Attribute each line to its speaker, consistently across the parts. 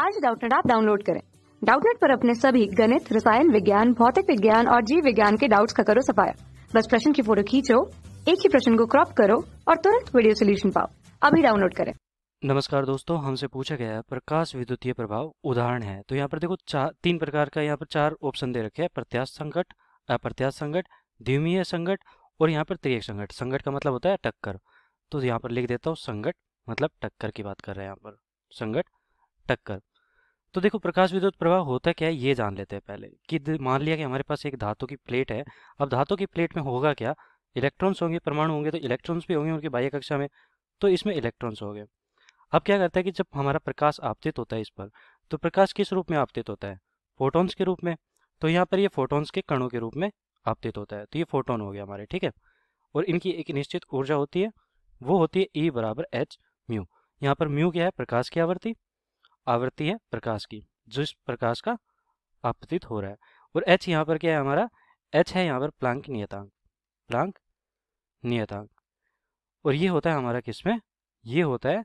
Speaker 1: आज डाउटनेट आप डाउनलोड करें डाउटनेट पर अपने सभी गणित रसायन विज्ञान भौतिक विज्ञान और जीव विज्ञान के डाउट्स का करो सफाया बस प्रश्न की फोटो खींचो एक ही प्रश्न को क्रॉप करो और तुरंत वीडियो सोल्यूशन पाओ अभी डाउनलोड करें
Speaker 2: नमस्कार दोस्तों हमसे पूछा गया है प्रकाश विद्युतीय प्रभाव उदाहरण है तो यहाँ पर देखो चार तीन प्रकार का यहाँ पर चार ऑप्शन दे रखे हैं प्रत्याश संकट अप्रत्याश संकट द्वीमीय संकट और यहाँ पर त्रिय संकट संकट का मतलब होता है टक्कर तो यहाँ पर लिख देता हूँ संकट मतलब टक्कर की बात कर रहे हैं यहाँ पर संकट टक्कर तो देखो प्रकाश विद्युत प्रवाह होता क्या है ये जान लेते हैं पहले कि मान लिया कि हमारे पास एक धातु की प्लेट है अब धातु की प्लेट में होगा क्या इलेक्ट्रॉन्स होंगे परमाणु होंगे तो इलेक्ट्रॉन्स भी होंगे उनकी बाह्य कक्षा में तो इसमें इलेक्ट्रॉन्स गए अब क्या करता है कि जब हमारा प्रकाश आपतित होता है इस पर तो प्रकाश किस रूप में आपतित होता है फोटोन्स के रूप में तो यहाँ पर ये फोटोन्स के कणों के रूप में आपतित होता है तो ये फोटोन हो गया हमारे ठीक है और इनकी एक निश्चित ऊर्जा होती है वो होती है ई e बराबर एच म्यू यहाँ पर म्यू क्या है प्रकाश की आवृत्ति आवृत्ति है प्रकाश की जिस प्रकाश का आपतित हो रहा है और एच यहाँ पर क्या है हमारा एच है यहाँ पर प्लांक नियतांक प्लांक नियतांक और ये होता है हमारा किसमें ये होता है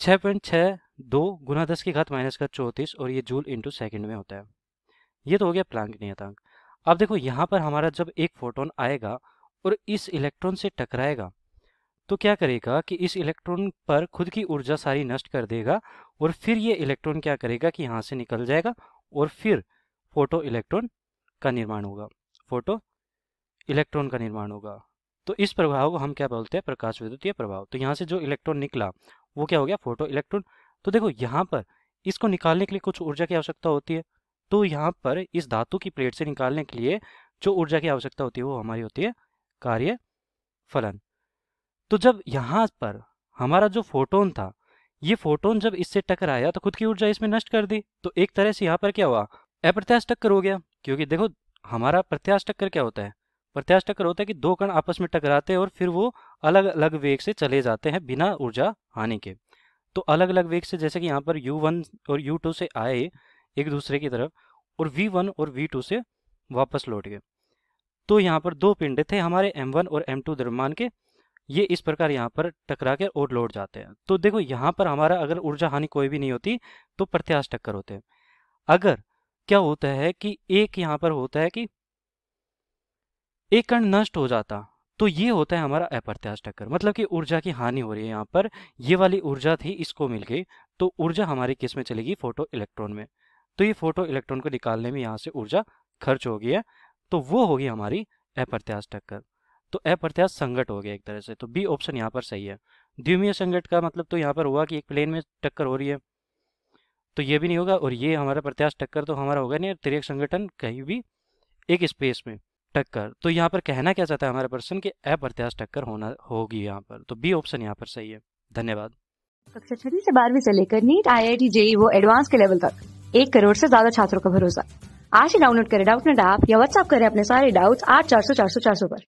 Speaker 2: छ पॉइंट छः दो गुना दस की घात माइनस का चौंतीस और ये जूल इंटू सेकेंड में होता है ये तो हो गया प्लांक नियतांक अब देखो यहाँ पर हमारा जब एक फोटोन आएगा और इस इलेक्ट्रॉन से टकराएगा तो क्या करेगा कि इस इलेक्ट्रॉन पर खुद की ऊर्जा सारी नष्ट कर देगा और फिर ये इलेक्ट्रॉन क्या करेगा कि यहाँ से निकल जाएगा और फिर फोटो इलेक्ट्रॉन का निर्माण होगा फोटो इलेक्ट्रॉन का निर्माण होगा तो इस प्रभाव को हम क्या बोलते हैं प्रकाश विद्युतीय प्रभाव तो यहाँ से जो इलेक्ट्रॉन निकला वो क्या हो गया फोटो इलेक्ट्रॉन तो देखो यहाँ पर इसको निकालने के लिए कुछ ऊर्जा की आवश्यकता होती है तो यहाँ पर इस धातु की प्लेट से निकालने के लिए जो ऊर्जा की आवश्यकता होती है वो हमारी होती है कार्य फलन तो जब यहाँ पर हमारा जो फोटोन था ये फोटोन जब इससे टकराया तो खुद की ऊर्जा इसमें नष्ट कर दी तो एक तरह से यहाँ पर क्या हुआ अप्रत्याश टक्कर हो गया क्योंकि देखो हमारा प्रत्याश टक्कर क्या होता है प्रत्याश टक्कर होता है कि दो कण आपस में टकराते हैं और फिर वो अलग अलग वेग से चले जाते हैं बिना ऊर्जा हानि के तो अलग अलग वेग से जैसे कि यहाँ पर वन और टू से आए एक दूसरे की तरफ और वन और टू से वापस लौट गए तो यहाँ पर दो पिंड थे हमारे वन और टू दरमान के ये इस प्रकार यहाँ पर टकरा के और लौट जाते हैं तो देखो यहाँ पर हमारा अगर ऊर्जा हानि कोई भी नहीं होती तो प्रत्याश टक्कर होते हैं अगर क्या होता है कि एक यहाँ पर होता है कि एक कण नष्ट हो जाता तो ये होता है हमारा अप्रत्याश टक्कर मतलब कि ऊर्जा की हानि हो रही है यहाँ पर ये वाली ऊर्जा थी इसको मिल गई तो ऊर्जा हमारी किस में चलेगी फोटो इलेक्ट्रॉन में तो ये फोटो इलेक्ट्रॉन को निकालने में यहाँ से ऊर्जा खर्च हो गई है तो वो होगी हमारी अप्रत्याश टक्कर तो अप्रत्यास संगत हो गया एक तरह से तो बी ऑप्शन यहाँ पर सही है द्विमीय संगत का मतलब तो यहाँ पर हुआ कि एक प्लेन में टक्कर हो रही है तो ये भी नहीं होगा और ये हमारा प्रत्यास टक्कर तो हमारा होगा नहीं तिरक संगठन कहीं भी एक स्पेस में टक्कर तो यहाँ पर कहना क्या चाहता है हमारा पर्सन कि अप्रत्यास टक्कर होना होगी यहाँ पर तो बी ऑप्शन यहाँ पर सही है धन्यवाद
Speaker 1: कक्षा छठी से बारहवीं से लेकर NEET I I T JEE वो एडवांस के लेवल तक एक करोड़ से ज्यादा छात्रों का भरोसा आज ही डाउनलोड करें डाउट नेट ऐप या व्हाट्सएप करें अपने सारे डाउट्स आठ चार सौ चार सौ चार सौ पर